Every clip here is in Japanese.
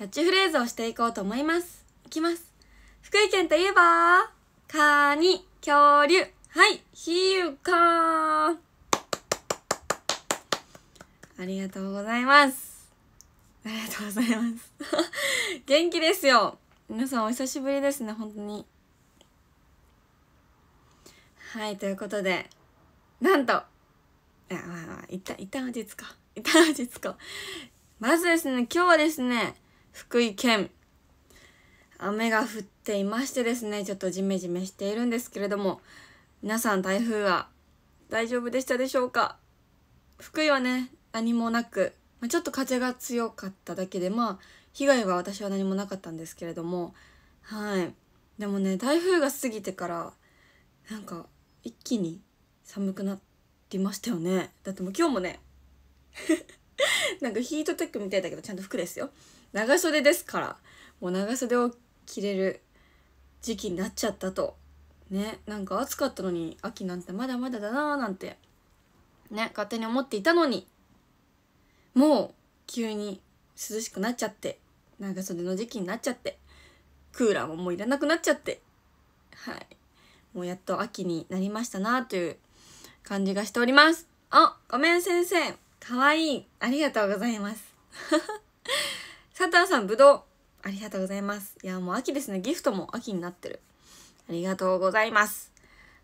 キャッチフレーズをしていこうと思います。いきます。福井県といえば、カニ、恐竜、はい、ひゆかーありがとうございます。ありがとうございます。元気ですよ。皆さんお久しぶりですね、本当に。はい、ということで、なんと、いあいった、いったん落ち着こう。いったん落ち着こう。まずですね、今日はですね、福井県雨が降っていましてですねちょっとジメジメしているんですけれども皆さん台風は大丈夫でしたでしょうか福井はね何もなくちょっと風が強かっただけでまあ被害は私は何もなかったんですけれどもはいでもね台風が過ぎてからなんか一気に寒くなりましたよねだってもう今日もね なんかヒートテックみたいだけどちゃんと服ですよ長袖ですから、もう長袖を着れる時期になっちゃったと。ね、なんか暑かったのに秋なんてまだまだだなーなんて、ね、勝手に思っていたのに、もう急に涼しくなっちゃって、長袖の時期になっちゃって、クーラーももういらなくなっちゃって、はい。もうやっと秋になりましたなという感じがしております。あ、ごめん先生。かわいい。ありがとうございます。サンタンさん、ぶどう。ありがとうございます。いや、もう秋ですね。ギフトも秋になってる。ありがとうございます。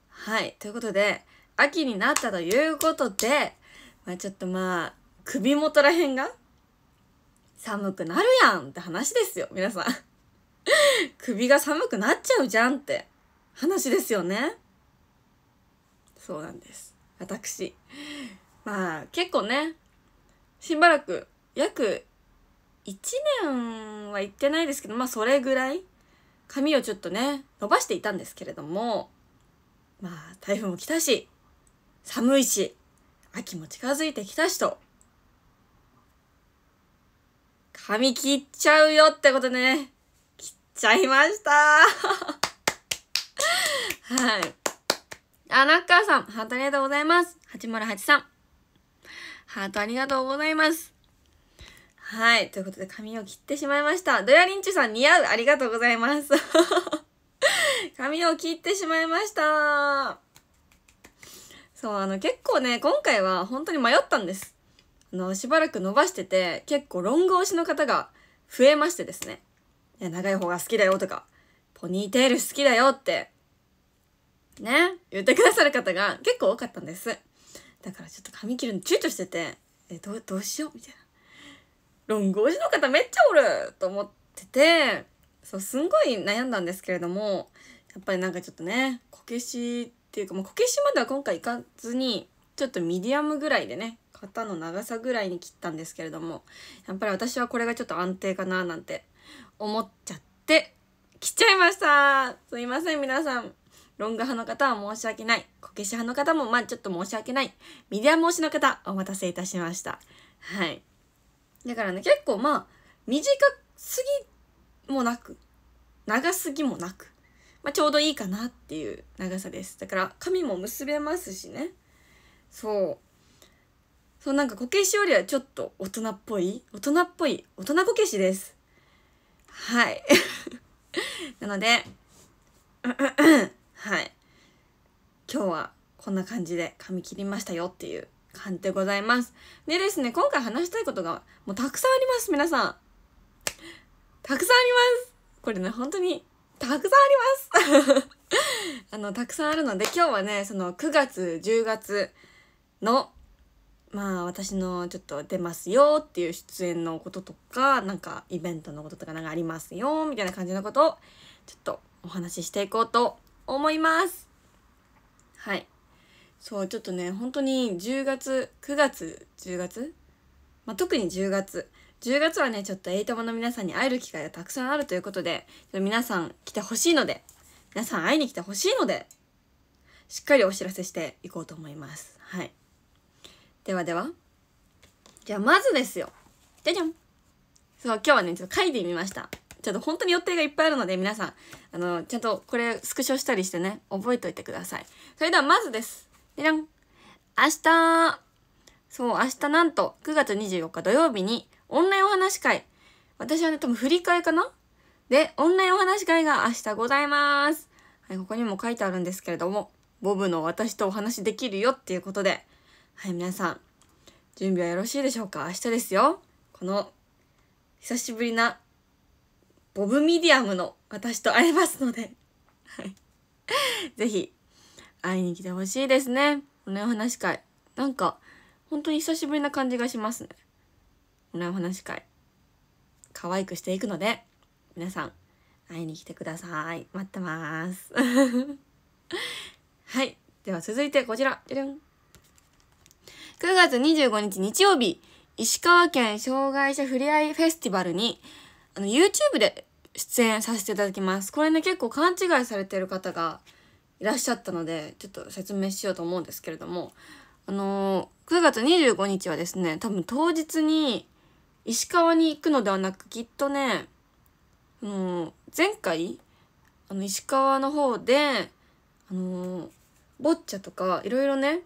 はい。ということで、秋になったということで、まあちょっとまあ、首元らへんが寒くなるやんって話ですよ、皆さん。首が寒くなっちゃうじゃんって話ですよね。そうなんです。私。まあ結構ね、しばらく約1年は行ってないですけどまあそれぐらい髪をちょっとね伸ばしていたんですけれどもまあ台風も来たし寒いし秋も近づいてきたしと髪切っちゃうよってことでね切っちゃいました はいあナーさんハートありがとうございます八村八さんハートありがとうございますはい。ということで、髪を切ってしまいました。ドヤリンチュさん似合うありがとうございます。髪を切ってしまいました。そう、あの、結構ね、今回は本当に迷ったんです。あの、しばらく伸ばしてて、結構ロング推しの方が増えましてですね。いや、長い方が好きだよとか、ポニーテール好きだよって、ね、言ってくださる方が結構多かったんです。だからちょっと髪切るの躊躇してて、え、どう、どうしようみたいな。ロング推しの方めっちゃおると思っててそうすんごい悩んだんですけれどもやっぱりなんかちょっとねこけしっていうか、もうこけしまでは今回いかずにちょっとミディアムぐらいでね肩の長さぐらいに切ったんですけれどもやっぱり私はこれがちょっと安定かななんて思っちゃって切っちゃいましたすいません皆さんロング派の方は申し訳ないこけし派の方もまあちょっと申し訳ないミディアム推しの方お待たせいたしましたはいだからね、結構まあ、短すぎもなく、長すぎもなく、まあ、ちょうどいいかなっていう長さです。だから髪も結べますしね。そう。そうなんかこけしよりはちょっと大人っぽい、大人っぽい、大人こけしです。はい。なので、はい。今日はこんな感じで髪切りましたよっていう感でございます。でですね、今回話したいことがもうたくさんあります、皆さん。たくさんありますこれね、本当にたくさんありますあの、たくさんあるので、今日はね、その9月、10月の、まあ私のちょっと出ますよっていう出演のこととか、なんかイベントのこととかなんかありますよ、みたいな感じのことを、ちょっとお話ししていこうと思います。はい。そうちょっとね本当に10月9月10月、まあ、特に10月10月はねちょっとエイトマの皆さんに会える機会がたくさんあるということで皆さん来てほしいので皆さん会いに来てほしいのでしっかりお知らせしていこうと思いますはいではではじゃあまずですよじゃじゃんそう今日はねちょっと書いてみましたちょっと本当に予定がいっぱいあるので皆さんあのちゃんとこれスクショしたりしてね覚えておいてくださいそれではまずですでらん。明日、そう、明日なんと9月24日土曜日にオンラインお話会。私はね、多分振り替えかなで、オンラインお話会が明日ございます。はい、ここにも書いてあるんですけれども、ボブの私とお話できるよっていうことで、はい、皆さん、準備はよろしいでしょうか明日ですよ。この、久しぶりな、ボブミディアムの私と会えますので、はい。ぜひ、会いに来てほしいですね。おねお話会。なんか、本当に久しぶりな感じがしますね。おねお話会。可愛くしていくので、皆さん、会いに来てください。待ってます。はい。では続いてこちら。じゃじゃん。9月25日日曜日、石川県障害者ふれあいフェスティバルに、あの、YouTube で出演させていただきます。これね、結構勘違いされてる方がいらっしゃったのでちょっと説明しようと思うんですけれどもあのー、9月25日はですね多分当日に石川に行くのではなくきっとね、あのー、前回あの石川の方であのー、ボッチャとかいろいろね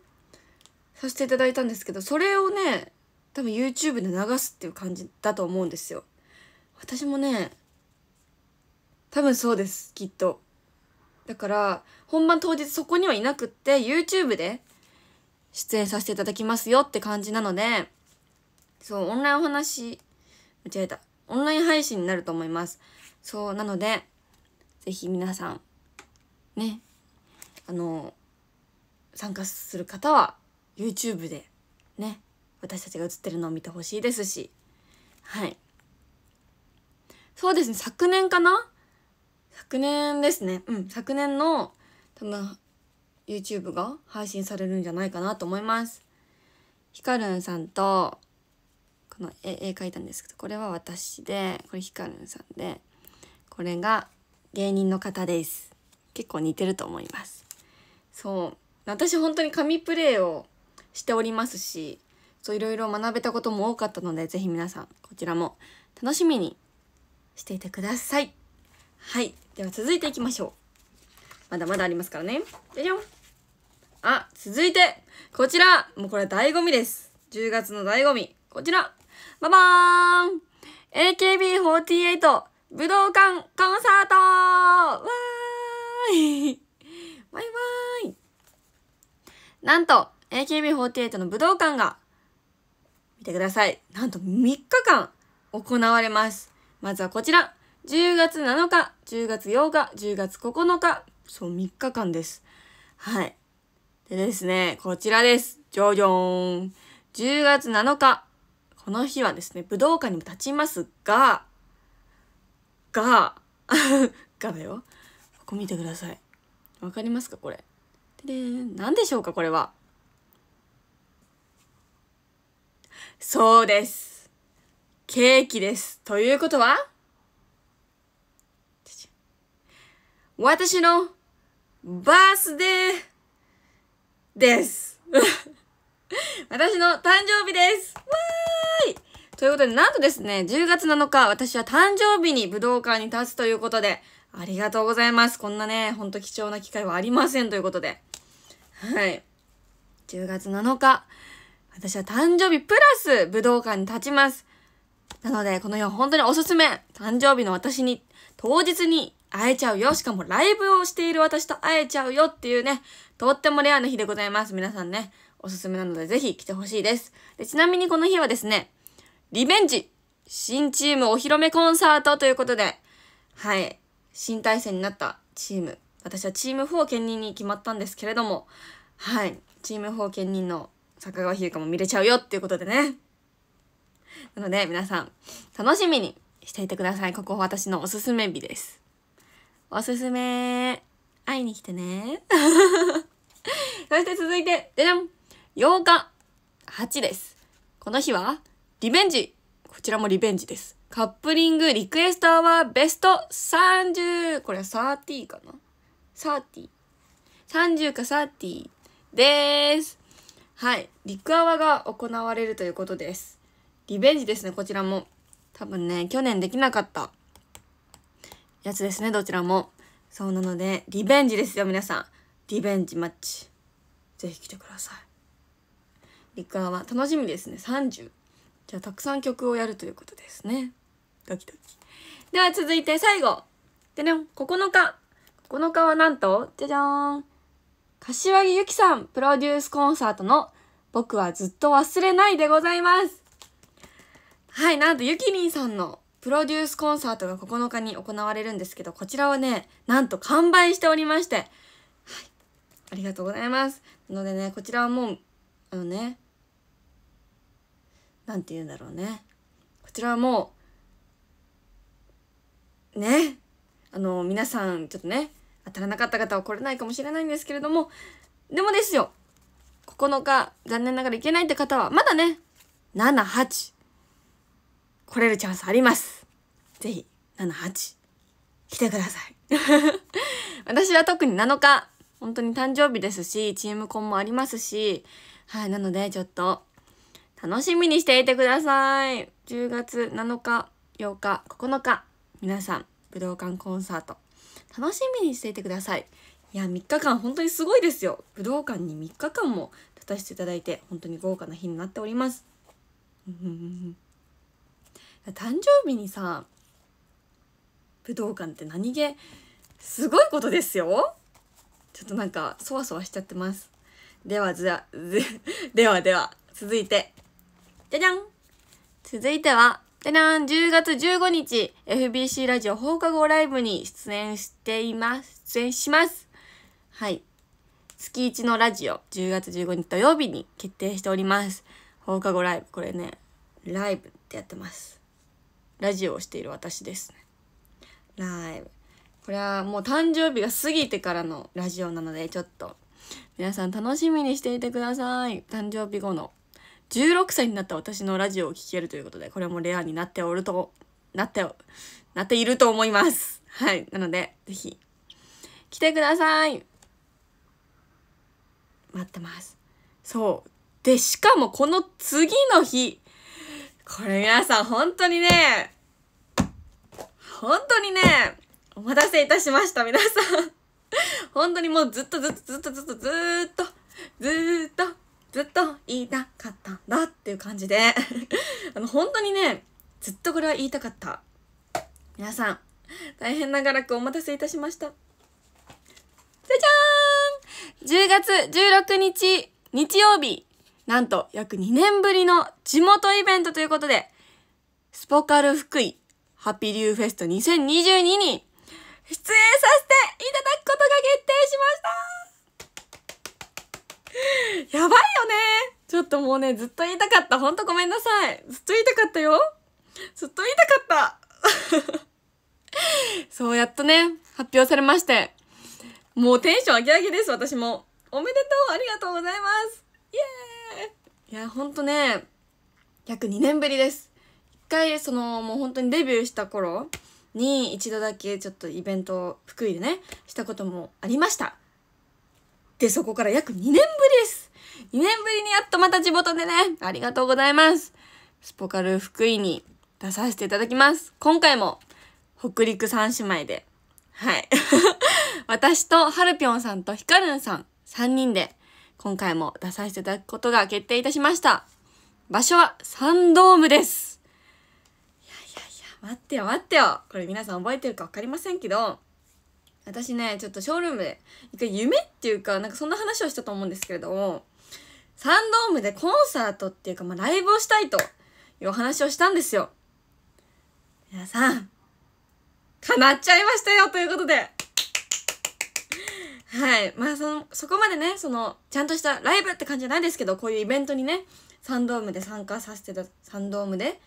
させていただいたんですけどそれをね多分 YouTube で流すっていう感じだと思うんですよ。私もね多分そうですきっと。だから本番当日そこにはいなくって YouTube で出演させていただきますよって感じなのでそうオンラインお話間違えたオンライン配信になると思いますそうなのでぜひ皆さんねあの参加する方は YouTube でね私たちが映ってるのを見てほしいですしはいそうですね昨年かな昨年ですねうん昨年のその YouTube が配信されるんじゃないかなと思います。ヒカルンさんとこの絵絵描いたんですけどこれは私でこれヒカルンさんでこれが芸人の方です。結構似てると思います。そう私本当に神プレイをしておりますしそういろいろ学べたことも多かったのでぜひ皆さんこちらも楽しみにしていてください。はいでは続いていきましょう。まだまだありますからね。じゃじゃんあ、続いて、こちらもうこれ醍醐味です。10月の醍醐味。こちらババーン !AKB48 武道館コンサートわーいバイバーイなんと、AKB48 の武道館が、見てください。なんと3日間行われます。まずはこちら。10月7日、10月8日、10月9日、そう3日間です。はい。でですね、こちらです。ジョジョーン。10月7日。この日はですね、武道館にも立ちますが、が、がだよ。ここ見てください。わかりますかこれ。で何でしょうかこれは。そうです。ケーキです。ということは私のバースデーです 私の誕生日ですわーいということで、なんとですね、10月7日、私は誕生日に武道館に立つということで、ありがとうございます。こんなね、ほんと貴重な機会はありませんということで。はい。10月7日、私は誕生日プラス武道館に立ちます。なので、この日は本当におすすめ。誕生日の私に、当日に会えちゃうよ。しかもライブをしている私と会えちゃうよっていうね、とってもレアな日でございます。皆さんね、おすすめなのでぜひ来てほしいです。でちなみにこの日はですね、リベンジ新チームお披露目コンサートということで、はい、新体制になったチーム、私はチーム4兼任に決まったんですけれども、はい、チーム4兼任の坂川ゆかも見れちゃうよっていうことでね。なので皆さん、楽しみにしていてください。ここ私のおすすめ日です。おすすめ。会いに来てね。そして続いて、でじゃん !8 日 !8 です。この日は、リベンジこちらもリベンジです。カップリングリクエストアワーベスト 30! これは30かな ?30。30か30です。はい。リクアワが行われるということです。リベンジですね、こちらも。多分ね、去年できなかったやつですねどちらもそうなのでリベンジですよ皆さんリベンジマッチぜひ来てくださいリカは楽しみですね30じゃあたくさん曲をやるということですねドキドキでは続いて最後でね9日9日はなんとじゃじゃーん柏木由紀さんプロデュースコンサートの「僕はずっと忘れない」でございますはいなんとゆきりんさんのプロデュースコンサートが9日に行われるんですけど、こちらはね、なんと完売しておりまして、はい、ありがとうございます。なのでね、こちらはもう、あのね、なんて言うんだろうね。こちらはもう、ね、あの、皆さん、ちょっとね、当たらなかった方は来れないかもしれないんですけれども、でもですよ、9日、残念ながら行けないって方は、まだね、7、8、来れるチャンスあります。ぜひ、78、来てください。私は特に7日、本当に誕生日ですし、チームコンもありますし、はい、なのでちょっと、楽しみにしていてください。10月7日、8日、9日、皆さん、武道館コンサート、楽しみにしていてください。いや、3日間本当にすごいですよ。武道館に3日間も立たせていただいて、本当に豪華な日になっております。誕生日にさ武道館って何気すごいことですよちょっとなんかそわそわしちゃってますではずや ではでは続いてじゃじゃん続いてはじゃじゃん !10 月15日、FBC ラジオ放課後ライブに出演しています。出演します。はい。月1のラジオ、10月15日土曜日に決定しております。放課後ライブ、これね、ライブってやってます。ラジオをしている私です。ライブ。これはもう誕生日が過ぎてからのラジオなので、ちょっと皆さん楽しみにしていてください。誕生日後の16歳になった私のラジオを聴けるということで、これもレアになっておると、なって、なっていると思います。はい。なので、ぜひ、来てください。待ってます。そう。で、しかもこの次の日、これ皆さん本当にね、本当にね、お待たせいたしました、皆さん。本当にもうずっとずっとずっとずっとずっと、ずっと、ずっと言いたかったんだっていう感じであの、本当にね、ずっとこれは言いたかった。皆さん、大変長らくお待たせいたしました。じゃじゃーん !10 月16日、日曜日、なんと約2年ぶりの地元イベントということで、スポカル福井ハッピーリューフェスト2022に出演させていただくことが決定しましたやばいよねちょっともうね、ずっと言いたかった。ほんとごめんなさい。ずっと言いたかったよ。ずっと言いたかった。そう、やっとね、発表されまして。もうテンション上げ上げです、私も。おめでとうありがとうございますイエーイいやほんとね約2年ぶりです1回そのもう本当にデビューした頃に一度だけちょっとイベントを福井でねしたこともありましたでそこから約2年ぶりです2年ぶりにやっとまた地元でねありがとうございますスポカル福井に出させていただきます今回も北陸三姉妹ではい 私とハルぴょんさんとひかるんさん3人で今回も出させていただくことが決定いたしました。場所はサンドームです。いやいやいや、待ってよ待ってよ。これ皆さん覚えてるか分かりませんけど、私ね、ちょっとショールームで、一回夢っていうか、なんかそんな話をしたと思うんですけれども、サンドームでコンサートっていうか、まあ、ライブをしたいというお話をしたんですよ。皆さん、叶っちゃいましたよということで、はい。まあ、その、そこまでね、その、ちゃんとしたライブって感じじゃないですけど、こういうイベントにね、サンドームで参加させてた、サンドームで、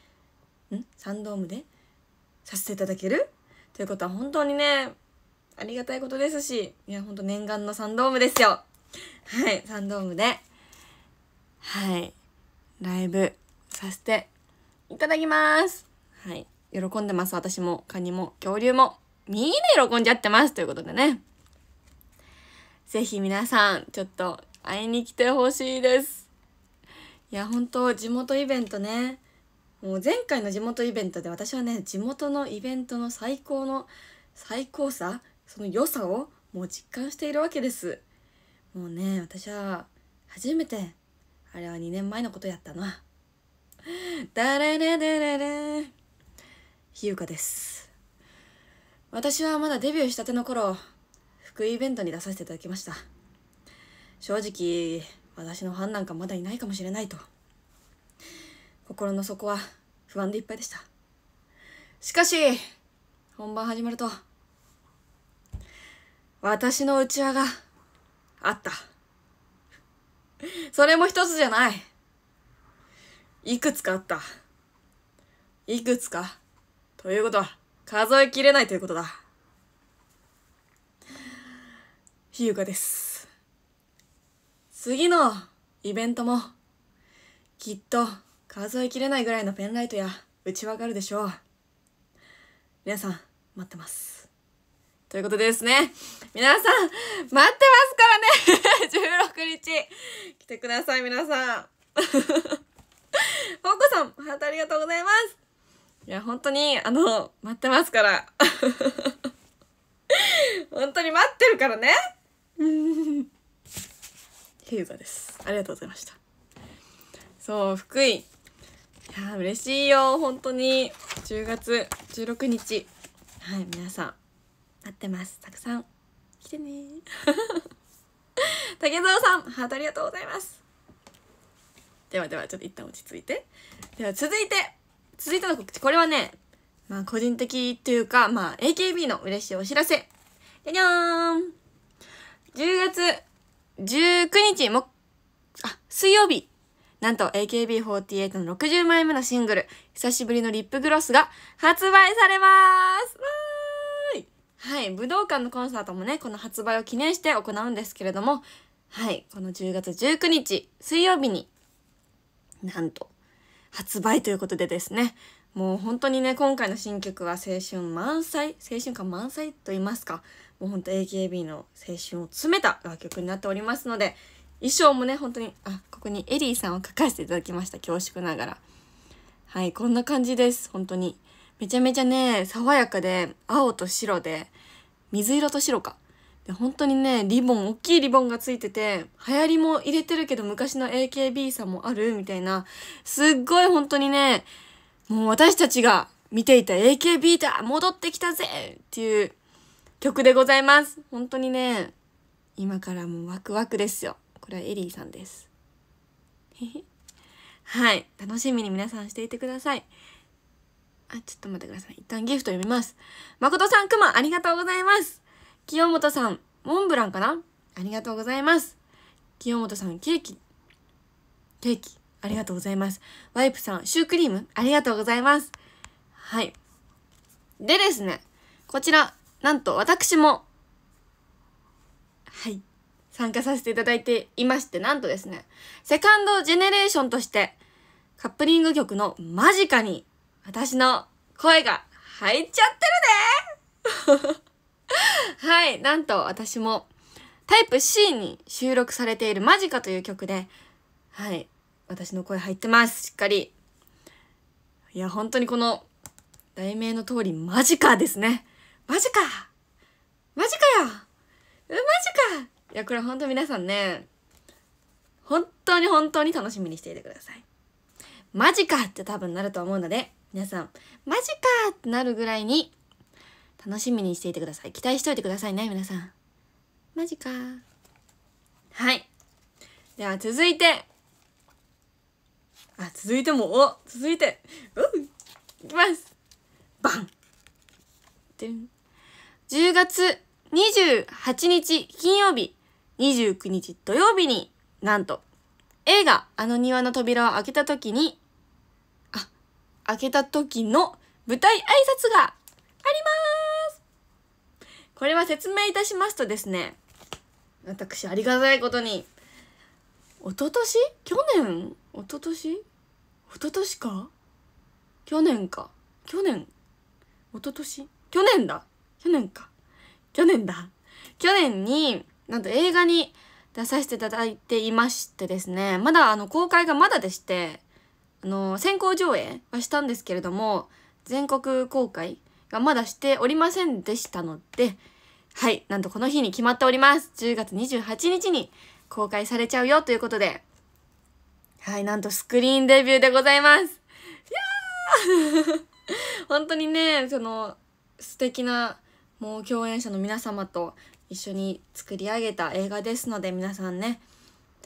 んサンドームでさせていただけるということは本当にね、ありがたいことですし、いや、ほんと念願のサンドームですよ。はい、サンドームで、はい、ライブさせていただきます。はい、喜んでます、私も、カニも、恐竜も、みんな喜んじゃってます、ということでね。ぜひ皆さん、ちょっと会いに来てほしいです。いや、本当地元イベントね。もう前回の地元イベントで私はね、地元のイベントの最高の、最高さ、その良さをもう実感しているわけです。もうね、私は初めて、あれは2年前のことやったな。だれれれれれ。ひゆかです。私はまだデビューしたての頃、福井イベントに出させていただきました正直私のファンなんかまだいないかもしれないと心の底は不安でいっぱいでしたしかし本番始まると私のうちわがあったそれも一つじゃないいくつかあったいくつかということは数えきれないということだひゆかです。次のイベントも、きっと数えきれないぐらいのペンライトや、うちわがあるでしょう。皆さん、待ってます。ということでですね、皆さん、待ってますからね !16 日、来てください、皆さん。ほうこさん、ハートありがとうございます。いや、本当に、あの、待ってますから。本当に待ってるからね。平 座ですありがとうございましたそう福井いや嬉しいよ本当に10月16日はい皆さん待ってますたくさん来てね 竹蔵さんハートありがとうございますではではちょっと一旦落ち着いてでは続いて続いての告知これはねまあ個人的っていうかまあ AKB の嬉しいお知らせじゃじゃーん10月19日もあ水曜日なんと AKB48 の60枚目のシングル久しぶりのリップグロスが発売されますはい武道館のコンサートもねこの発売を記念して行うんですけれどもはいこの10月19日水曜日になんと発売ということでですねもう本当にね今回の新曲は青春満載青春感満載と言いますかもうほんと AKB の青春を詰めた楽曲になっておりますので衣装もね本当にあここにエリーさんを書かせていただきました恐縮ながらはいこんな感じです本当にめちゃめちゃね爽やかで青と白で水色と白かで本当にねリボン大きいリボンがついてて流行りも入れてるけど昔の AKB さんもあるみたいなすっごい本当にねもう私たちが見ていた AKB だ戻ってきたぜっていう曲でございます。本当にね、今からもうワクワクですよ。これはエリーさんです。はい。楽しみに皆さんしていてください。あ、ちょっと待ってください。一旦ギフト読みます。誠さん、くま、ありがとうございます。清本さん、モンブランかなありがとうございます。清本さん、ケーキ。ケーキ、ありがとうございます。ワイプさん、シュークリーム、ありがとうございます。はい。でですね、こちら、なんと私も、はい、参加させていただいていまして、なんとですね、セカンドジェネレーションとして、カップリング曲の間近に私の声が入っちゃってるね はい、なんと私もタイプ C に収録されている間近という曲で、はい、私の声入ってます、しっかり。いや、本当にこの題名の通り間近ですね。マジかマジかよマジかいや、これほんと皆さんね、本当に本当に楽しみにしていてください。マジかって多分なると思うので、皆さん、マジかってなるぐらいに、楽しみにしていてください。期待しておいてくださいね、皆さん。マジかはい。では続いて。あ、続いても、お続いて。うんいきますバンて10月28日金曜日、29日土曜日になんと映画あの庭の扉を開けた時に、あ、開けた時の舞台挨拶がありますこれは説明いたしますとですね、私ありがたいことに、一昨年去年一昨年一昨年か去年か去年一昨年去年だ去年か去年だ去年になんと映画に出させていただいていましてですねまだあの公開がまだでしてあの先行上映はしたんですけれども全国公開がまだしておりませんでしたのではいなんとこの日に決まっております10月28日に公開されちゃうよということではいなんとスクリーンデビューでございますいやー 本当にねその素敵なもう共演者の皆様と一緒に作り上げた映画ですので皆さんね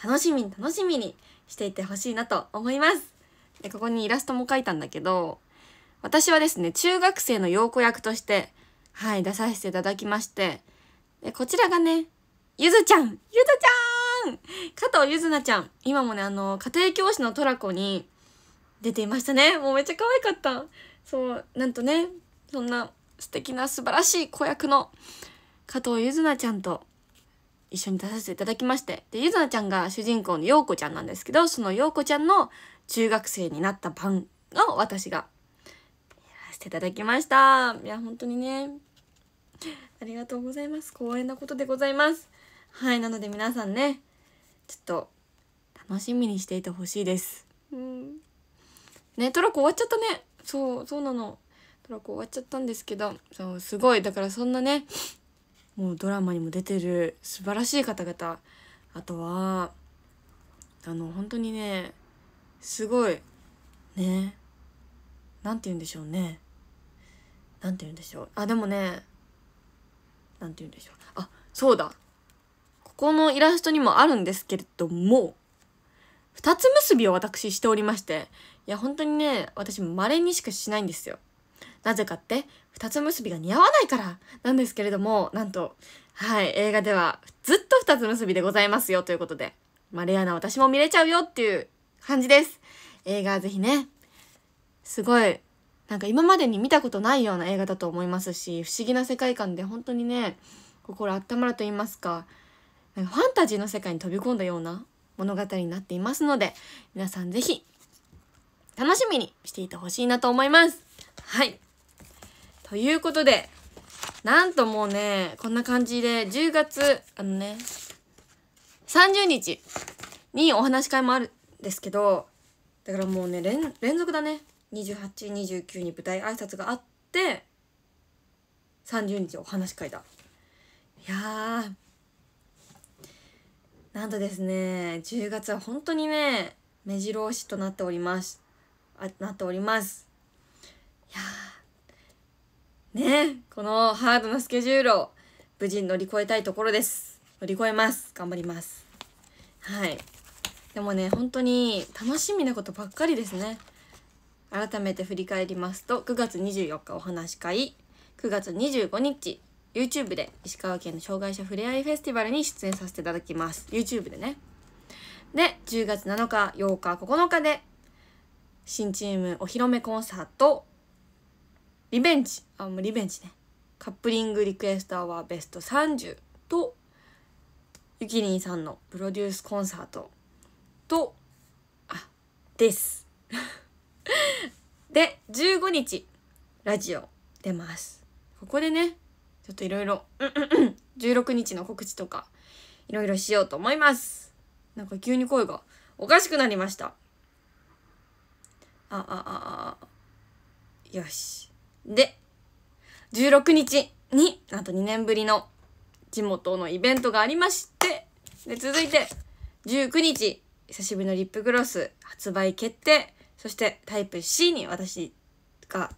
楽しみに楽しみにしていてほしいなと思いますでここにイラストも描いたんだけど私はですね中学生の陽子役としてはい出させていただきましてでこちらがねゆずちゃんゆずちゃん加藤ゆずなちゃん今もねあの家庭教師のトラコに出ていましたねもうめっちゃ可愛かったそうなんとねそんな素敵な素晴らしい子役の加藤柚凪ちゃんと一緒に出させていただきまして、で、ゆちゃんが主人公の陽子ちゃんなんですけど、その陽子ちゃんの中学生になったンを私がやらせていただきました。いや、本当にね、ありがとうございます。光栄なことでございます。はい、なので皆さんね、ちょっと楽しみにしていてほしいです。うん。ね、トロコ終わっちゃったね。そう、そうなの。トラ終わっちゃったんですけどそうすごいだからそんなねもうドラマにも出てる素晴らしい方々あとはあの本当にねすごいねなんて言うんでしょうねなんて言うんでしょうあでもねなんて言うんでしょうあそうだここのイラストにもあるんですけれども二つ結びを私しておりましていや本当にね私稀にしかしないんですよなぜかって、二つ結びが似合わないからなんですけれども、なんと、はい、映画ではずっと二つ結びでございますよということで、まあ、レアな私も見れちゃうよっていう感じです。映画はぜひね、すごい、なんか今までに見たことないような映画だと思いますし、不思議な世界観で本当にね、心温まると言いますか、なんかファンタジーの世界に飛び込んだような物語になっていますので、皆さんぜひ、楽しみにしていてほしいなと思います。はい。ということで、なんともうね、こんな感じで、10月、あのね、30日にお話し会もあるんですけど、だからもうね、連連続だね。28、29に舞台挨拶があって、30日お話し会だ。いやなんとですね、10月は本当にね、目白押しとなっております。あなっております。いやーねこのハードなスケジュールを無事に乗り越えたいところです乗り越えます頑張りますはいでもね本当に楽しみなことばっかりですね改めて振り返りますと9月24日お話し会9月25日 YouTube で石川県の障害者ふれあいフェスティバルに出演させていただきます YouTube でねで10月7日8日9日で新チームお披露目コンサートリベンジ、あ、もうリベンジね。カップリングリクエストアワーベスト30と、ゆきりんさんのプロデュースコンサートと、あ、です。で、15日、ラジオ出ます。ここでね、ちょっといろいろ、16日の告知とか、いろいろしようと思います。なんか急に声がおかしくなりました。あ、あ、あ、あ、よし。で、16日に、あと2年ぶりの地元のイベントがありまして、で、続いて、19日、久しぶりのリップグロス発売決定。そして、タイプ C に私が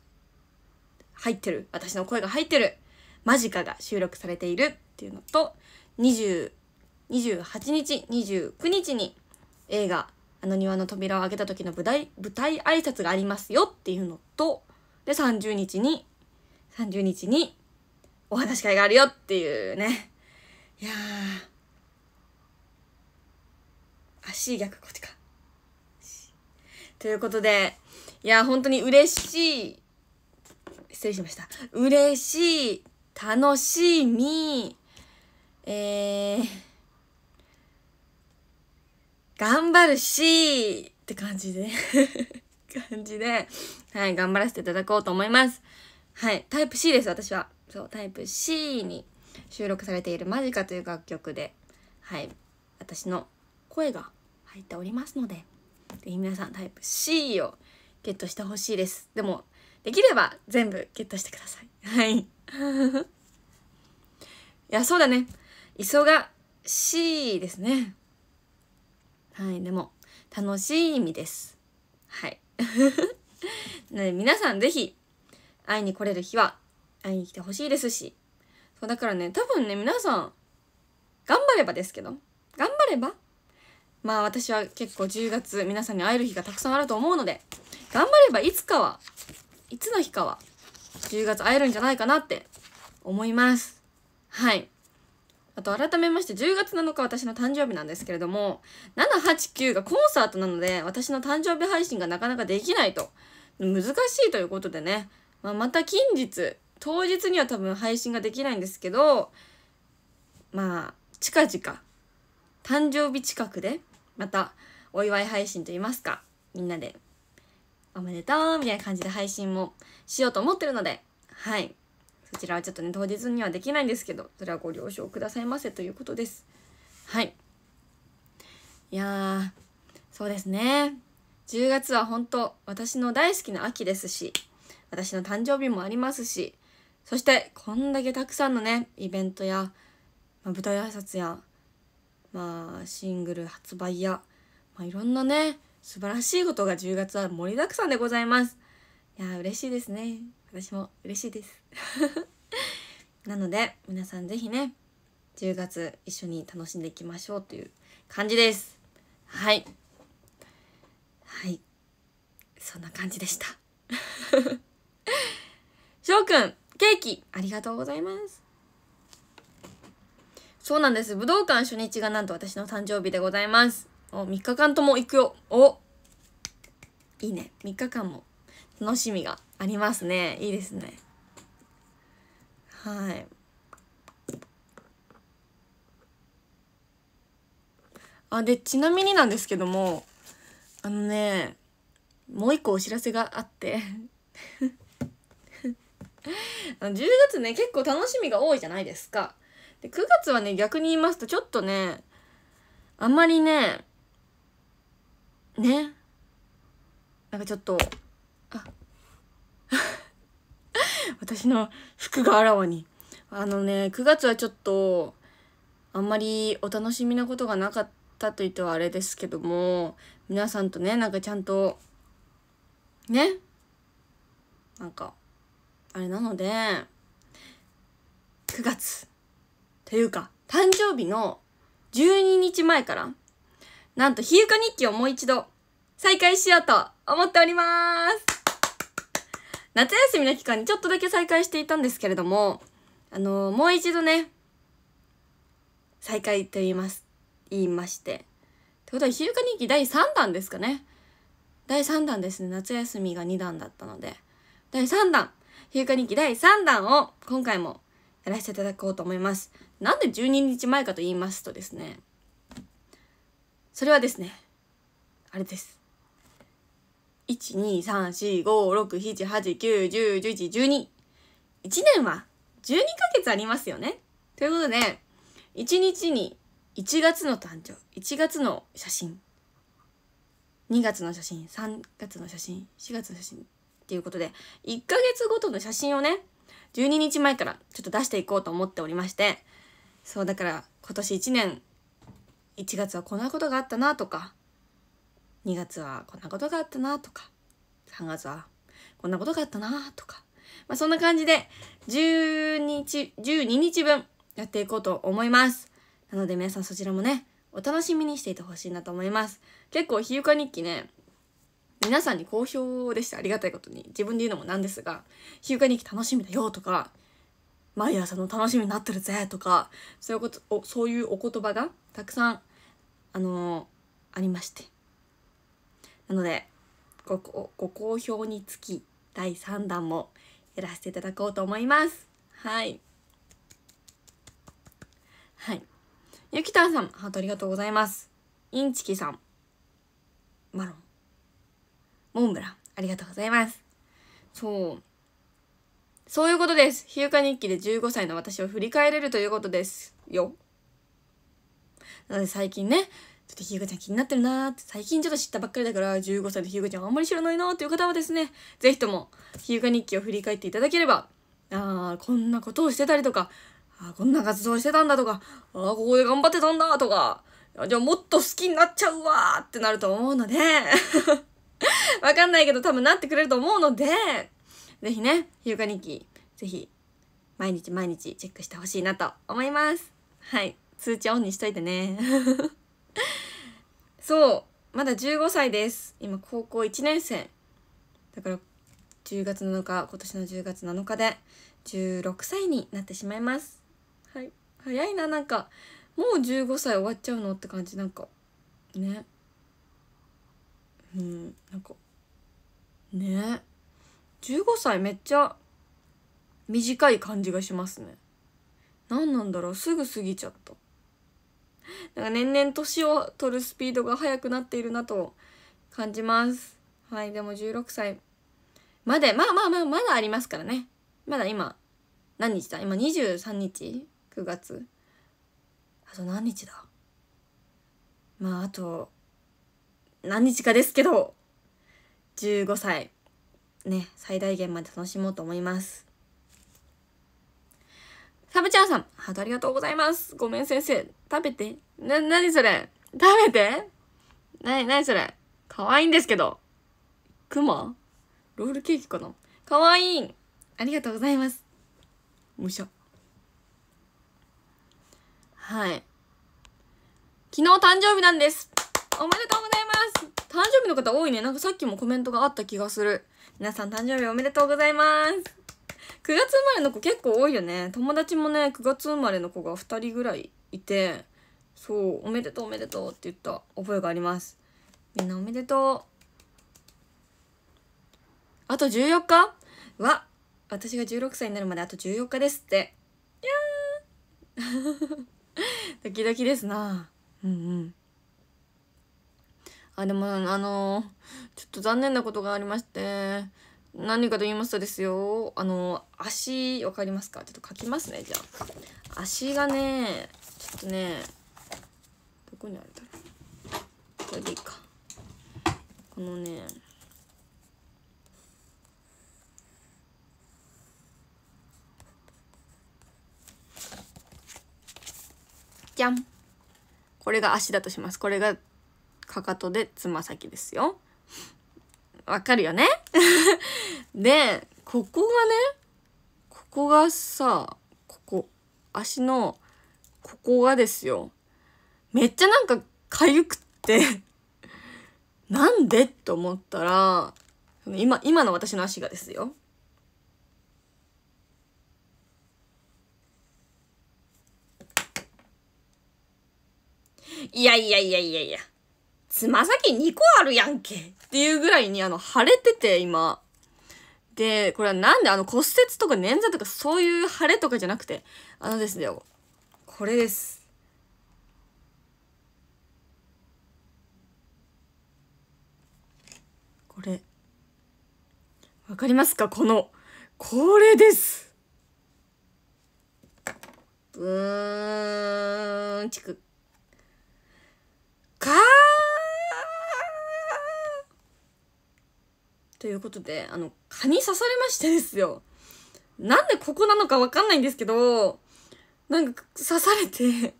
入ってる、私の声が入ってる、マジカが収録されているっていうのと、2 8日、29日に映画、あの庭の扉を開けた時の舞台、舞台挨拶がありますよっていうのと、で、30日に、30日にお話し会があるよっていうね。いやー。足逆こっちか。ということで、いや、本当に嬉しい。失礼しました。嬉しい。楽しみ。えー、頑張るし、って感じで感じで、はい、頑張らせていただこうと思います。はい、タイプ C です、私は。そう、タイプ C に収録されているマジカという楽曲で、はい、私の声が入っておりますので、ぜひ皆さんタイプ C をゲットしてほしいです。でも、できれば全部ゲットしてください。はい。いや、そうだね。急がしいですね。はい、でも、楽しい意味です。はい。ね、皆さんぜひ会いに来れる日は会いに来てほしいですしそうだからね多分ね皆さん頑張ればですけど頑張ればまあ私は結構10月皆さんに会える日がたくさんあると思うので頑張ればいつかはいつの日かは10月会えるんじゃないかなって思いますはいあと改めまして10月7日私の誕生日なんですけれども789がコンサートなので私の誕生日配信がなかなかできないと難しいということでね、まあ、また近日当日には多分配信ができないんですけどまあ近々誕生日近くでまたお祝い配信といいますかみんなでおめでとうみたいな感じで配信もしようと思ってるのではいそちらはちょっとね当日にはできないんですけどそれはご了承くださいませということですはいいやそうですね10月は本当私の大好きな秋ですし私の誕生日もありますしそしてこんだけたくさんのねイベントや、まあ、舞台挨拶や、まあ、シングル発売や、まあ、いろんなね素晴らしいことが10月は盛りだくさんでございます。いや嬉しいですね。私も嬉しいです なので皆さん是非ね10月一緒に楽しんでいきましょうという感じですはいはいそんな感じでした 翔くんケーキありがとうございますそうなんです武道館初日がなんと私の誕生日でございますお3日間とも行くよおいいね3日間も楽しみがありますねいいですねはいあでちなみになんですけどもあのねもう一個お知らせがあって10月 ね結構楽しみが多いじゃないですかで9月はね逆に言いますとちょっとねあんまりねねなんかちょっと 私の服があらわに。あのね、9月はちょっと、あんまりお楽しみなことがなかったと言ってはあれですけども、皆さんとね、なんかちゃんと、ね、なんか、あれなので、9月、というか、誕生日の12日前から、なんと、日ゆか日記をもう一度、再開しようと思っております夏休みの期間にちょっとだけ再開していたんですけれども、あのー、もう一度ね、再開と言います、言いまして。ってことは、昼夏日記第3弾ですかね。第3弾ですね。夏休みが2弾だったので。第3弾昼夏日記第3弾を今回もやらせていただこうと思います。なんで12日前かと言いますとですね、それはですね、あれです。1,2,3,4,5,6,7,8,9,10,11,12 1年は12ヶ月ありますよね。ということで、1日に1月の誕生、1月の写真、2月の写真、3月の写真、4月の写真っていうことで、1ヶ月ごとの写真をね、12日前からちょっと出していこうと思っておりまして、そうだから今年1年、1月はこんなことがあったなとか、2月はこんなことがあったなとか3月はこんなことがあったなとか、まあ、そんな感じで1 2日12日分やっていこうと思いますなので皆さんそちらもねお楽しみにしていてほしいなと思います結構日ゆか日記ね皆さんに好評でしてありがたいことに自分で言うのもなんですが「日ゆか日記楽しみだよ」とか「毎朝の楽しみになってるぜ」とかそういうことおそういうお言葉がたくさんあのー、ありましてなのでごご好評につき第3弾もやらせていただこうと思いますはいはいゆきたんさんハートありがとうございますインチキさんマロンモンブランありがとうございますそうそういうことです日向日記で15歳の私を振り返れるということですよなので最近ねちょっとひゆかちゃん気になってるなーって最近ちょっと知ったばっかりだから15歳でひゆかちゃんあんまり知らないなーっていう方はですね是非ともひゆ日記を振り返っていただければあーこんなことをしてたりとかあこんな活動してたんだとかあここで頑張ってたんだとかじゃあもっと好きになっちゃうわーってなると思うので わかんないけど多分なってくれると思うので是非ねひゆか日記是非毎日毎日チェックしてほしいなと思います。はい。通知オンにしといてね。そうまだ15歳です今高校1年生だから10月7日今年の10月7日で16歳になってしまいますはい早いななんかもう15歳終わっちゃうのって感じなんかねうんなんかね15歳めっちゃ短い感じがしますね何なんだろうすぐ過ぎちゃった なんか年々年を取るスピードが速くなっているなと感じますはいでも16歳までまあまあまあまだありますからねまだ今何日だ今23日9月あと何日だまああと何日かですけど15歳ね最大限まで楽しもうと思いますサブチャーさん、ハートありがとうございます。ごめん先生、食べて。な、なにそれ食べてなになにそれかわいいんですけど。クマロールケーキかなかわいいありがとうございます。むしゃ。はい。昨日誕生日なんです。おめでとうございます誕生日の方多いね。なんかさっきもコメントがあった気がする。皆さん誕生日おめでとうございます。9月生まれの子結構多いよね友達もね9月生まれの子が2人ぐらいいてそうおめでとうおめでとうって言った覚えがありますみんなおめでとうあと14日は私が16歳になるまであと14日ですってやー ドキドキですなうんうんあでもあのー、ちょっと残念なことがありまして何かと言いますとですよあの足わかりますかちょっと書きますねじゃあ足がねちょっとねどこにあるだろうこれでいいかこのねじゃんこれが足だとしますこれがかかとでつま先ですよわかるよねで、ここがね、ここがさ、ここ、足の、ここがですよ。めっちゃなんか痒くって なんでと思ったら、今、今の私の足がですよ。いやいやいやいやいや。つま先2個あるやんけっていうぐらいにあの腫れてて今。で、これはなんであの骨折とか捻挫とかそういう腫れとかじゃなくて、あのですね、これです。これ。わかりますかこの、これですうーん、ちく。かーということで、あの、蚊に刺されましてですよ。なんでここなのかわかんないんですけど、なんか刺されて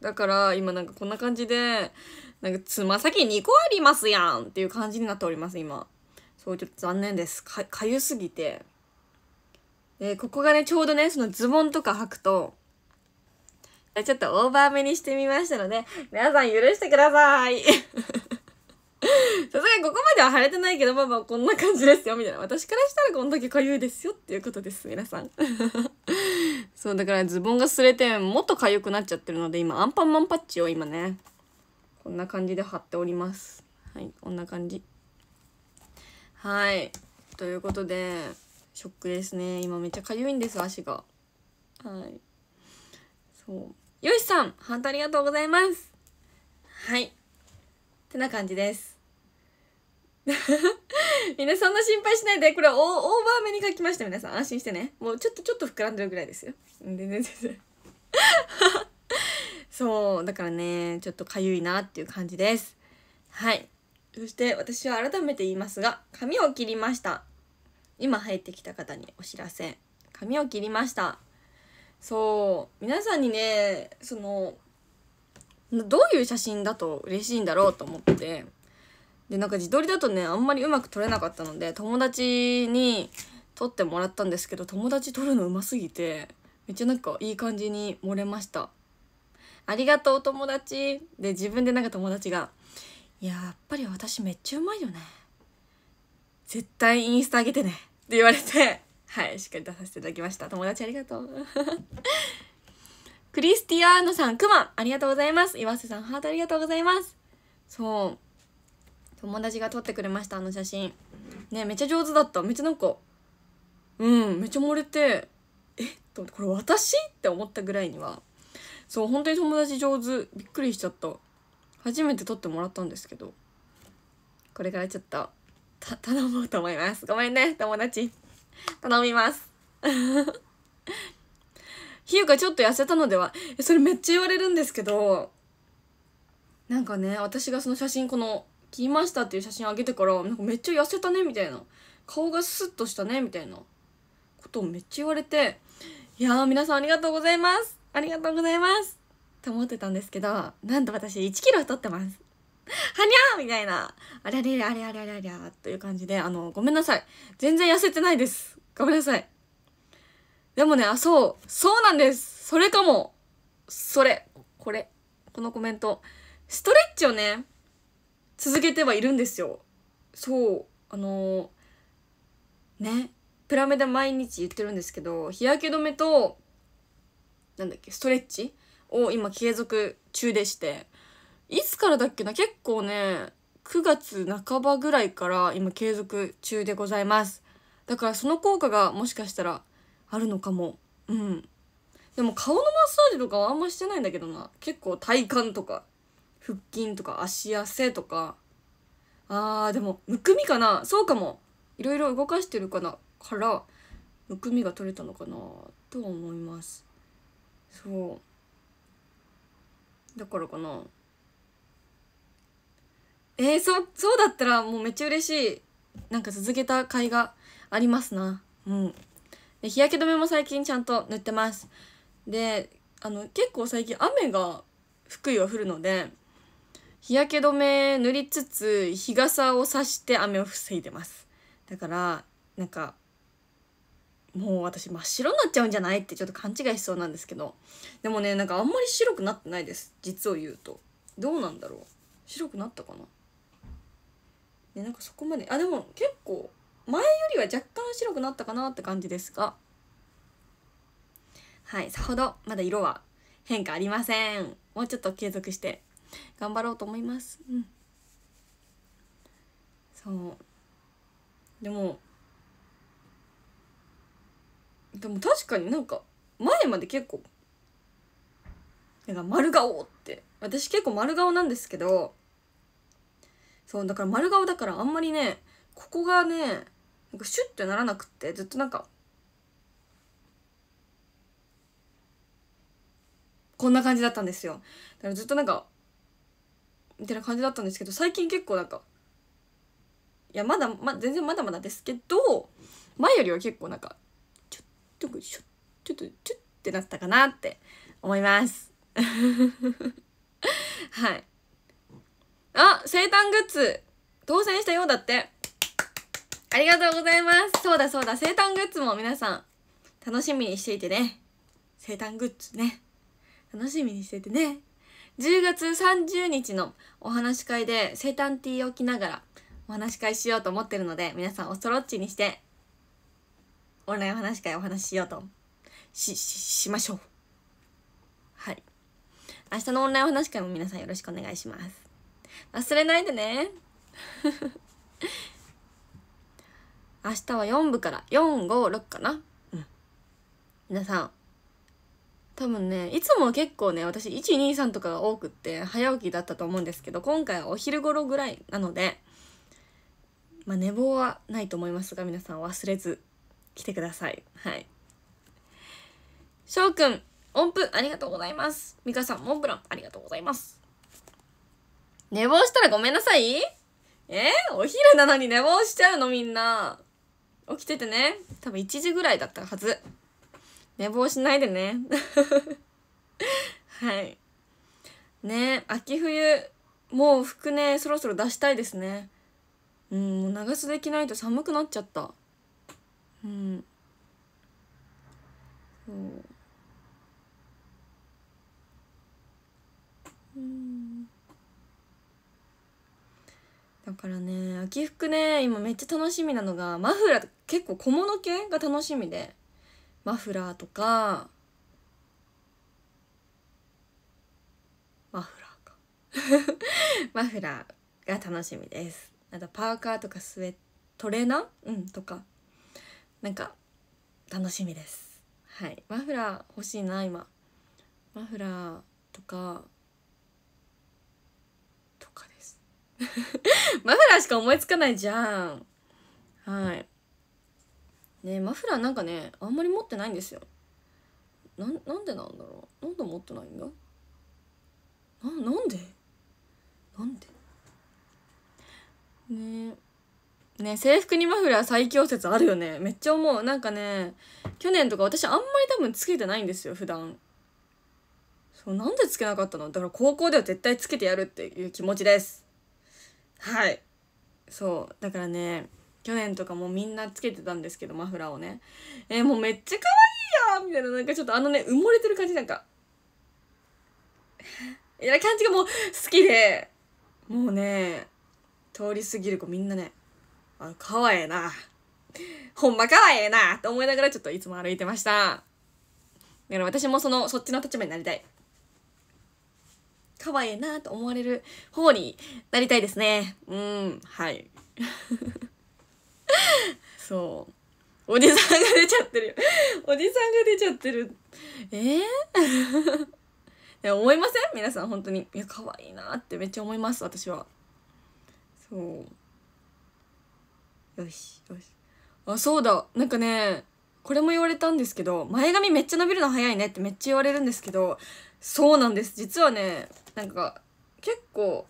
だから今なんかこんな感じで、なんかつま先2個ありますやんっていう感じになっております、今。そう、ちょっと残念です。か、ゆすぎて。えー、ここがね、ちょうどね、そのズボンとか履くと、ちょっとオーバーめにしてみましたので、皆さん許してください さすがにここまでは腫れてないけど、まあまあこんな感じですよ、みたいな。私からしたらこんだけかゆいですよっていうことです、皆さん。そう、だからズボンが擦れて、もっとかゆくなっちゃってるので、今、アンパンマンパッチを今ね、こんな感じで貼っております。はい、こんな感じ。はい。ということで、ショックですね。今めっちゃかゆいんです、足が。はい。そう。よしさん、ハントありがとうございます。はい。ってな感じです。み んなそんな心配しないでこれオーバーめに書きました皆さん安心してねもうちょっとちょっと膨らんでるぐらいですよ全然全然 そうだからねちょっとかゆいなっていう感じですはいそして私は改めて言いますが髪を切りました今入ってきた方にお知らせ髪を切りましたそう皆さんにねそのどういう写真だと嬉しいんだろうと思ってでなんか自撮りだとねあんまりうまく撮れなかったので友達に撮ってもらったんですけど友達撮るのうますぎてめっちゃなんかいい感じに盛れましたありがとう友達で自分でなんか友達がややっぱり私めっちゃうまいよね絶対インスタ上げてねって言われてはいしっかり出させていただきました友達ありがとう クリスティアーノさんくまありがとうございます岩瀬さんハートありがとうございますそう友達が撮ってくれましたあの写真ねめっちゃ上手だっためっちゃなんかうんめっちゃ漏れてえっとこれ私って思ったぐらいにはそう本当に友達上手びっくりしちゃった初めて撮ってもらったんですけどこれからちょっと頼もうと思いますごめんね友達頼みます ひゆかちょっと痩せたのではそれめっちゃ言われるんですけどなんかね私がその写真この切りましたっていう写真あげてからなんかめっちゃ痩せたねみたいな顔がスッとしたねみたいなことをめっちゃ言われていやー皆さんありがとうございますありがとうございますと思ってたんですけどなんと私1キロ太ってますはにゃーみたいなあれあれあれあれあれあれあという感じであのごめんなさい全然痩せてないですごめんなさいでもねあそうそうなんですそれかもそれこれこのコメントストレッチをね続けてはいるんですよそうあのねプラメで毎日言ってるんですけど日焼け止めとなんだっけストレッチを今継続中でしていつからだっけな結構ね9月半ばぐらいから今継続中でございますだからその効果がもしかしたらあるのかもうんでも顔のマッサージとかはあんましてないんだけどな結構体幹とか腹筋とか足痩せとかあーでもむくみかなそうかもいろいろ動かしてるかなからむくみが取れたのかなとは思いますそうだからかなえー、そそうだったらもうめっちゃ嬉しいなんか続けた甲斐がありますなうんで日焼け止めも最近ちゃんと塗ってますであの結構最近雨が福井は降るので日焼け止め塗りつつ日傘を差して雨を防いでますだからなんかもう私真っ白になっちゃうんじゃないってちょっと勘違いしそうなんですけどでもねなんかあんまり白くなってないです実を言うとどうなんだろう白くなったかなでなんかそこまであでも結構前よりは若干白くなったかなって感じですがはいさほどまだ色は変化ありませんもうちょっと継続して頑張ろうと思いますうんそうでもでも確かになんか前まで結構なんか丸顔って私結構丸顔なんですけどそうだから丸顔だからあんまりねここがねなんかシュッてならなくってずっとなんかこんな感じだったんですよだからずっとなんかみたいな感じだったんですけど最近結構なんかいやまだ、ま、全然まだまだですけど前よりは結構なんかちょっとちょっとちょっとってなったかなって思います はいあ生誕グッズ当選したようだってありがとうございますそうだそうだ生誕グッズも皆さん楽しみにしていてね生誕グッズね楽しみにしててね10月30日のお話し会で生誕ティーを着ながらお話し会しようと思ってるので皆さんおそろっちにしてオンラインお話し会お話ししようとししましょうはい明日のオンラインお話し会も皆さんよろしくお願いします忘れないでね 明日は4部から456かなうん皆さん多分ねいつも結構ね私123とかが多くって早起きだったと思うんですけど今回はお昼頃ぐらいなのでまあ、寝坊はないと思いますが皆さん忘れず来てくださいはい翔くん音符ありがとうございます美香さんモンブランありがとうございます寝坊したらごめんなさいえー、お昼なのに寝坊しちゃうのみんな起きててね多分1時ぐらいだったはず寝坊しないでね はいね秋冬もう服ねそろそろ出したいですねうんもう長袖着ないと寒くなっちゃったうんそううんだからね秋服ね今めっちゃ楽しみなのがマフラー結構小物系が楽しみでマフラーとかマフラーか マフラーが楽しみですあとパーカーとかスウェットレーナーうんとかなんか楽しみですはいマフラー欲しいな今マフラーとかとかです マフラーしか思いつかないじゃんはいねマフラーなんかねあんまり持ってないんですよななんでなんだろうなんで持ってないんだななんでなんでねね制服にマフラー最強説あるよねめっちゃ思うなんかね去年とか私あんまり多分つけてないんですよ普段そうなんでつけなかったのだから高校では絶対つけてやるっていう気持ちですはいそうだからね去年とかもみんなつけてたんですけどマフラーをねえー、もうめっちゃ可愛いやみたいななんかちょっとあのね埋もれてる感じなんか いや感じがもう好きでもうね通り過ぎる子みんなねあ可愛いなほんま可愛いなと思いながらちょっといつも歩いてましただから私もそのそっちの立場になりたい可愛いなと思われる方になりたいですねうんはい そうおじさんが出ちゃってるよおじさんが出ちゃってるええー、でも思いません皆さん本当にいや可愛いなってめっちゃ思います私はそうよしよしあそうだなんかねこれも言われたんですけど前髪めっちゃ伸びるの早いねってめっちゃ言われるんですけどそうなんです実はねなんか結構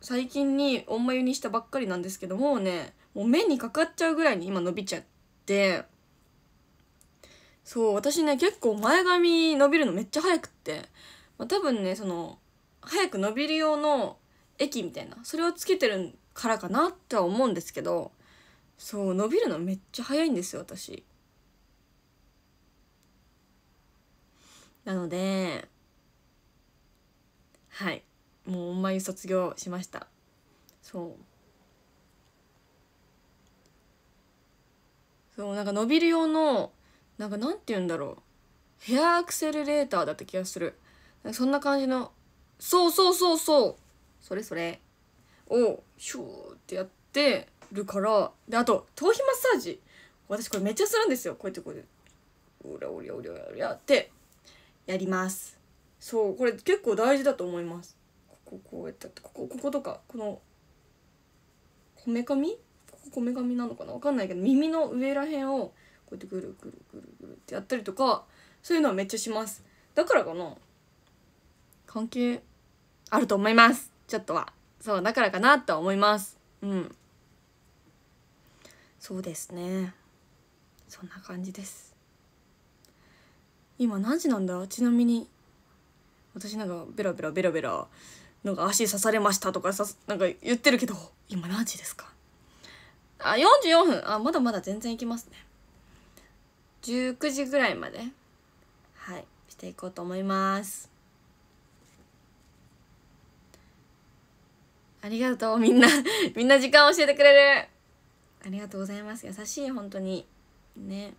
最近におんまゆにしたばっかりなんですけどもうねもう目にかかっちゃうぐらいに今伸びちゃってそう私ね結構前髪伸びるのめっちゃ早くって、まあ、多分ねその早く伸びる用の液みたいなそれをつけてるからかなっては思うんですけどそう伸びるのめっちゃ早いんですよ私なのではいもうお前卒業しましたそうそうなんか伸びる用のなんかなんて言うんだろうヘアアクセルレーターだった気がするそんな感じのそうそうそうそうそれそれをシューってやってるからであと頭皮マッサージ私これめっちゃするんですよこうやってこうやっておりゃおりゃおりゃおりゃってやりますそうこれ結構大事だと思いますこここうやってこここことかこのこめかみこめかみなのかなわかんないけど耳の上らへんをこうやってぐるぐるぐるぐるってやったりとかそういうのはめっちゃしますだからかな関係あると思いますちょっとはそうだからかなと思いますうんそうですねそんな感じです今何時なんだちなみに私なんかベラベラベラベラなんか足刺されましたとかさなんか言ってるけど今何時ですかあ44分あまだまだ全然いきますね19時ぐらいまではいしていこうと思いますありがとうみんな みんな時間教えてくれるありがとうございます優しい本当にね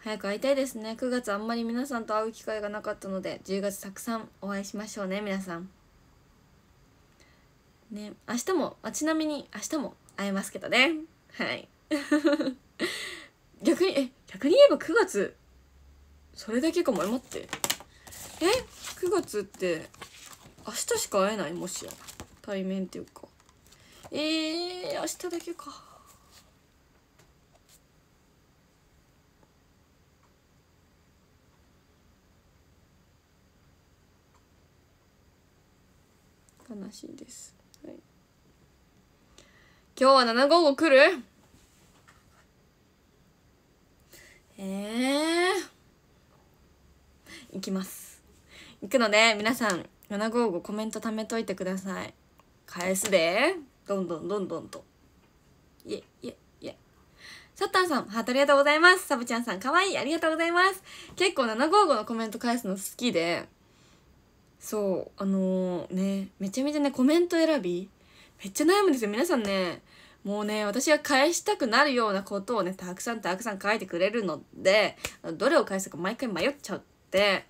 早く会いたいですね9月あんまり皆さんと会う機会がなかったので10月たくさんお会いしましょうね皆さんね明日もあちなみに明日も会えますけどねはい 逆にえ逆に言えば9月それだけかもえ待ってえ9月って明日しか会えないもしや対面っていうかえー、明日だけか悲しいです今日は755来るええー、行きます行くので皆さん755コメント貯めといてください返すでどんどんどんどんといえいえいえサッタンさんハートありがとうございますサブちゃんさんかわいいありがとうございます結構755のコメント返すの好きでそうあのー、ねめちゃめちゃねコメント選びめっちゃ悩むんですよ皆さんねもうね私が返したくなるようなことをねたくさんたくさん書いてくれるのでどれを返すか毎回迷っちゃって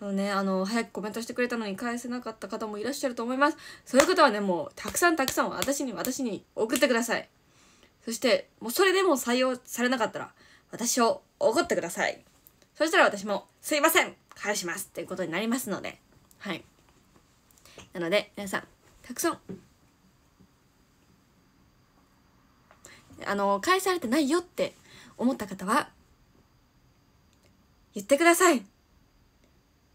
そのね、あの、早くコメントしてくれたのに返せなかった方もいらっしゃると思います。そういう方はね、もう、たくさんたくさん私に私に送ってください。そして、もうそれでも採用されなかったら、私を怒ってください。そしたら私も、すいません返しますっていうことになりますので、はい。なので、皆さん、たくさんあの返されてないよって思った方は言ってください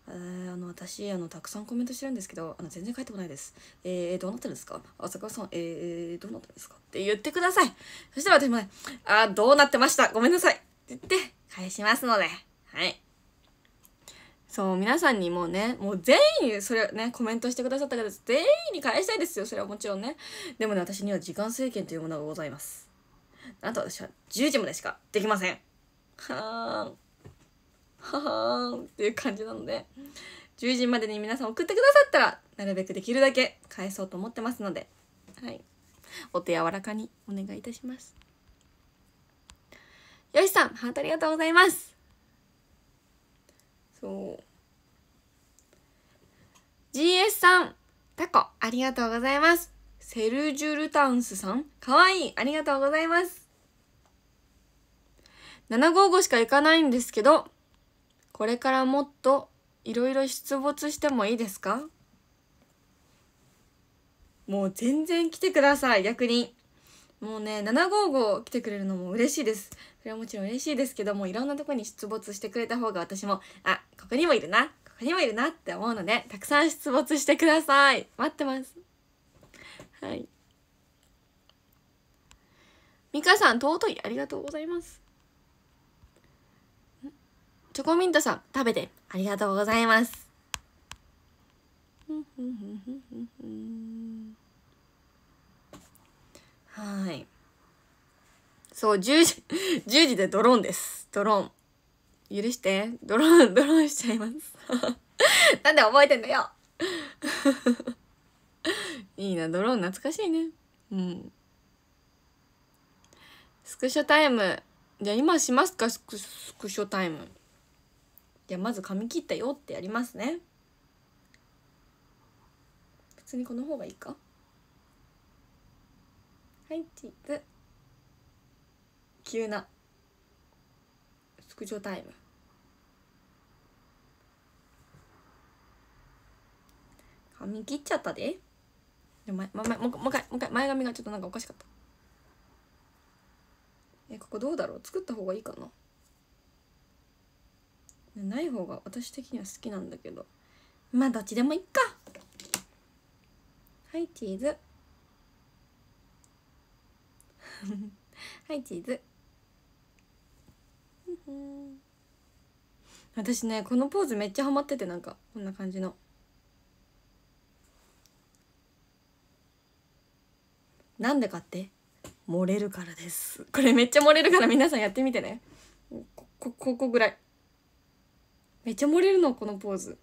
えー、あの私あのたくさんコメントしてるんですけどあの全然返ってこないですえー、どうなってるんですか浅川さんえー、どうなってるんですかって言ってくださいそしたら私もねあどうなってましたごめんなさいって言って返しますのではいそう皆さんにもうねもう全員それねコメントしてくださった方全員に返したいですよそれはもちろんねでもね私には時間制限というものがございますなんと私は10時までしかできませんはーんはーんっていう感じなので10時までに皆さん送ってくださったらなるべくできるだけ返そうと思ってますので、はい、お手柔らかにお願いいたしますよしさんハートありがとうございますそう GS さんタコありがとうございますセルジュルタンスさんかわいいありがとうございます755しか行かないんですけどこれからもっといろいろ出没してもいいですかもう全然来てください逆にもうね755来てくれるのも嬉しいですそれはもちろん嬉しいですけどもいろんなとこに出没してくれた方が私もあここにもいるなここにもいるなって思うのでたくさん出没してください待ってますはいミカさん尊いありがとうございますチョコミントさん食べてありがとうございますはいそう10時 ,10 時でドローンですドローン許してドローンドローンしちゃいます なんで覚えてんだよいいなドローン懐かしいねうんスクショタイムじゃあ今しますかスクスクショタイムじゃあまず髪切ったよってやりますね普通にこの方がいいかはいチーズ急なスクショタイム髪切っちゃったで。でも、前もう一回もう一回前髪がちょっとなんかおかしかったえここどうだろう作った方がいいかなない方が私的には好きなんだけどまあどっちでもいっかはいチーズ はいチーズ私ねこのポーズめっちゃハマっててなんかこんな感じの。なんでかって漏れるからですこれめっちゃ漏れるから皆さんやってみてねこここぐらいめっちゃ漏れるのこのポーズ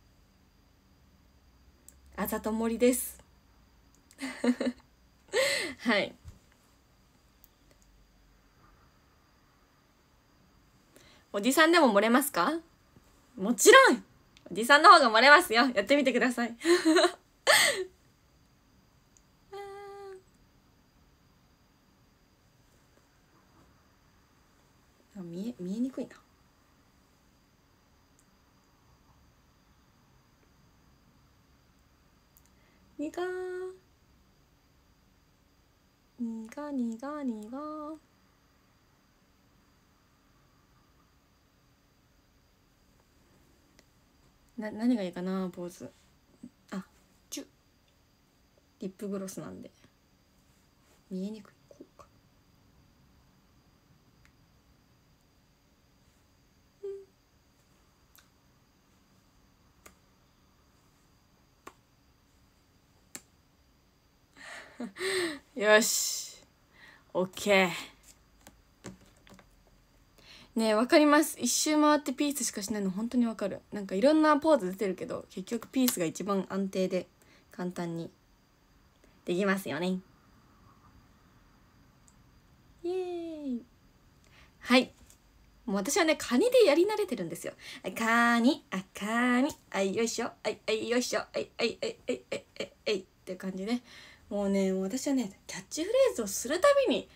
あざと森です はいおじさんでも漏れますかもちろんおじさんの方が漏れますよやってみてください見えにくいなにがにがにがにがな何がいいかな坊主あチュリップグロスなんで見えにくい よし OK ねえ分かります一周回ってピースしかしないの本当に分かるなんかいろんなポーズ出てるけど結局ピースが一番安定で簡単にできますよねイエイはいもう私はねカニでやり慣れてるんですよカニあカニあよいしょああよいしょあいあいあいあいあいあいあって感じで、ね、もうね私はねキャッチフレーズをするたびに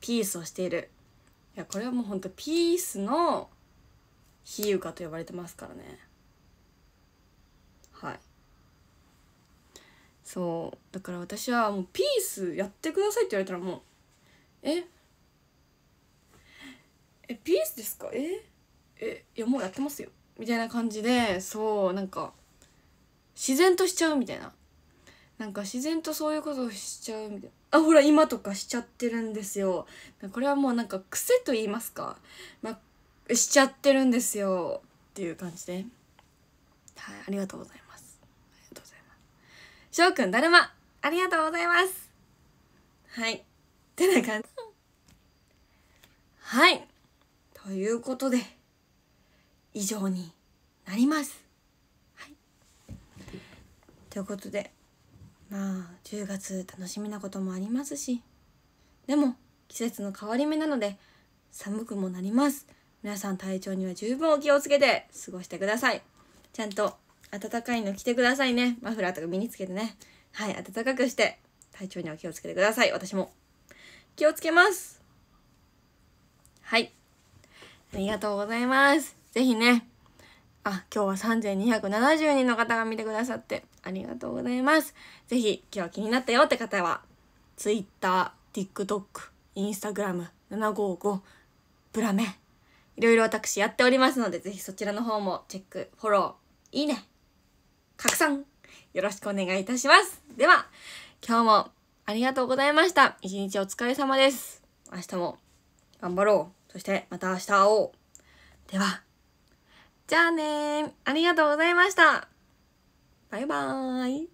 ピースをしているいやこれはもうほんとピースの比喩化と呼ばれてますからねはいそうだから私はもうピースやってくださいって言われたらもうええピースですかええいやもうやってますよみたいな感じでそうなんか自然としちゃうみたいななんか自然とそういうことをしちゃうみたいなあほら今とかしちゃってるんですよこれはもうなんか癖と言いますか、まあ、しちゃってるんですよっていう感じではいありがとうございますありがとうございます翔くんだるまありがとうございますはいってな感じはいということで以上になりますはいということでまあ10月楽しみなこともありますしでも季節の変わり目なので寒くもなります皆さん体調には十分お気をつけて過ごしてくださいちゃんと暖かいの着てくださいねマフラーとか身につけてねはい暖かくして体調には気をつけてください私も気をつけますはいありがとうございます是非ねあ今日は3270人の方が見てくださってありがとうございます。ぜひ今日気になったよって方は Twitter、TikTok、Instagram、755、ブラメ、いろいろ私やっておりますので、ぜひそちらの方もチェック、フォロー、いいね、拡散、よろしくお願いいたします。では、今日もありがとうございました。一日お疲れ様です。明日も頑張ろう。そしてまた明日会おう。では、じゃあねありがとうございました。バイバーイ